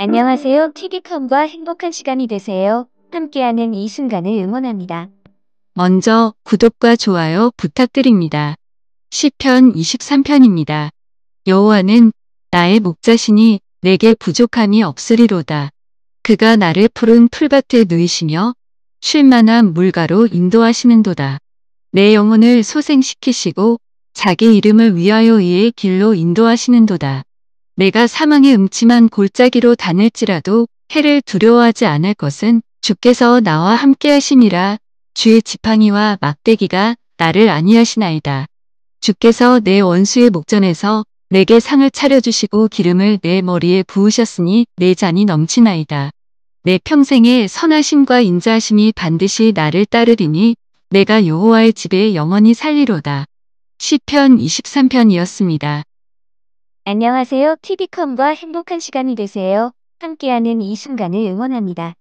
안녕하세요. 티 v 컴과 행복한 시간이 되세요. 함께하는 이 순간을 응원합니다. 먼저 구독과 좋아요 부탁드립니다. 시편 23편입니다. 여호와는 나의 목자시니 내게 부족함이 없으리로다. 그가 나를 푸른 풀밭에 누이시며 쉴만한 물가로 인도하시는도다. 내 영혼을 소생시키시고 자기 이름을 위하여 이의 길로 인도하시는도다. 내가 사망의 음침한 골짜기로 다닐지라도 해를 두려워하지 않을 것은 주께서 나와 함께 하심이라 주의 지팡이와 막대기가 나를 아니하시나이다. 주께서 내 원수의 목전에서 내게 상을 차려주시고 기름을 내 머리에 부으셨으니 내 잔이 넘치나이다. 내 평생에 선하심과 인자하심이 반드시 나를 따르리니 내가 여호와의 집에 영원히 살리로다. 시편 23편이었습니다. 안녕하세요. TV컴과 행복한 시간이 되세요. 함께하는 이 순간을 응원합니다.